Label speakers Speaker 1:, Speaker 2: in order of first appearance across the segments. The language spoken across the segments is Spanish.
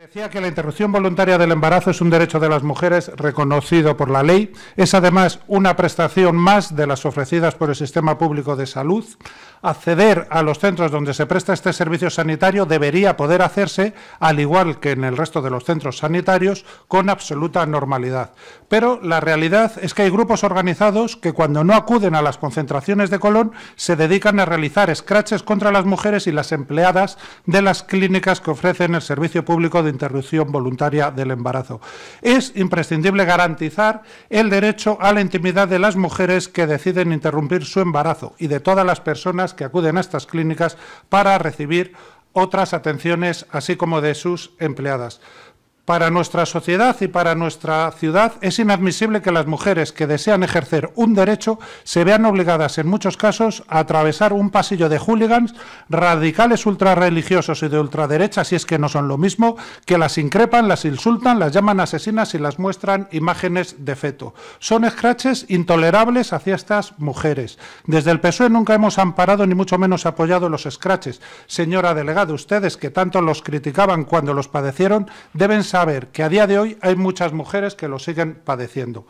Speaker 1: Decía que la interrupción voluntaria del embarazo es un derecho de las mujeres reconocido por la ley. Es además una prestación más de las ofrecidas por el sistema público de salud acceder a los centros donde se presta este servicio sanitario debería poder hacerse, al igual que en el resto de los centros sanitarios, con absoluta normalidad. Pero la realidad es que hay grupos organizados que cuando no acuden a las concentraciones de Colón se dedican a realizar escraches contra las mujeres y las empleadas de las clínicas que ofrecen el servicio público de interrupción voluntaria del embarazo. Es imprescindible garantizar el derecho a la intimidad de las mujeres que deciden interrumpir su embarazo y de todas las personas que acuden a estas clínicas para recibir otras atenciones, así como de sus empleadas. Para nuestra sociedad y para nuestra ciudad es inadmisible que las mujeres que desean ejercer un derecho se vean obligadas en muchos casos a atravesar un pasillo de hooligans, radicales ultrarreligiosos y de ultraderecha, si es que no son lo mismo, que las increpan, las insultan, las llaman asesinas y las muestran imágenes de feto. Son escraches intolerables hacia estas mujeres. Desde el PSOE nunca hemos amparado ni mucho menos apoyado los escraches. Señora delegada, ustedes que tanto los criticaban cuando los padecieron deben saber ver que a día de hoy hay muchas mujeres que lo siguen padeciendo.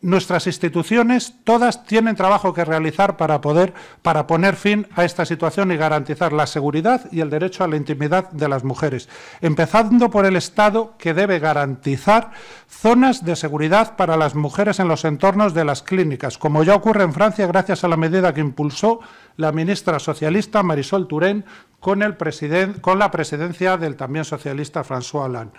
Speaker 1: Nuestras instituciones todas tienen trabajo que realizar para poder para poner fin a esta situación y garantizar la seguridad y el derecho a la intimidad de las mujeres, empezando por el Estado que debe garantizar zonas de seguridad para las mujeres en los entornos de las clínicas, como ya ocurre en Francia gracias a la medida que impulsó la ministra socialista Marisol Touraine con, el con la presidencia del también socialista François Hollande.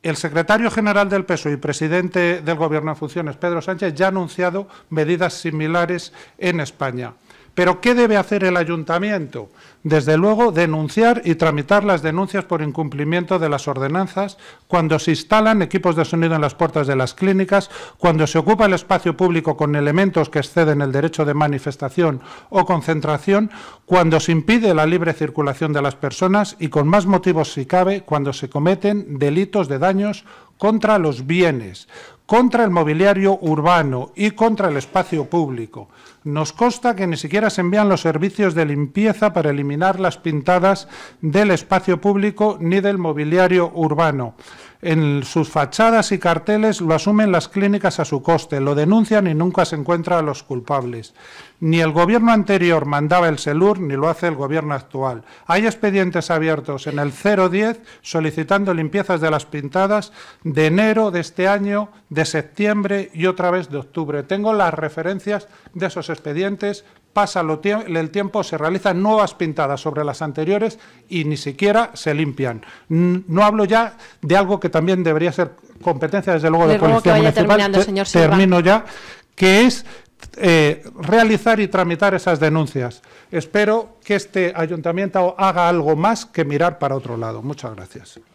Speaker 1: El secretario general del PSOE y presidente del Gobierno en funciones, Pedro Sánchez, ya ha anunciado medidas similares en España. Pero ¿qué debe hacer el ayuntamiento? Desde luego, denunciar y tramitar las denuncias por incumplimiento de las ordenanzas cuando se instalan equipos de sonido en las puertas de las clínicas, cuando se ocupa el espacio público con elementos que exceden el derecho de manifestación o concentración, cuando se impide la libre circulación de las personas y, con más motivos si cabe, cuando se cometen delitos de daños contra los bienes, contra el mobiliario urbano y contra el espacio público. Nos consta que ni siquiera se envían los servicios de limpieza para eliminar las pintadas del espacio público ni del mobiliario urbano en sus fachadas y carteles lo asumen las clínicas a su coste, lo denuncian y nunca se encuentra a los culpables. Ni el gobierno anterior mandaba el SELUR, ni lo hace el gobierno actual. Hay expedientes abiertos en el 010 solicitando limpiezas de las pintadas de enero de este año, de septiembre y otra vez de octubre. Tengo las referencias de esos expedientes pasa el tiempo, se realizan nuevas pintadas sobre las anteriores y ni siquiera se limpian. No hablo ya de algo que también debería ser competencia, desde luego, de Policía Municipal. termino ya, que es eh, realizar y tramitar esas denuncias. Espero que este ayuntamiento haga algo más que mirar para otro lado. Muchas gracias.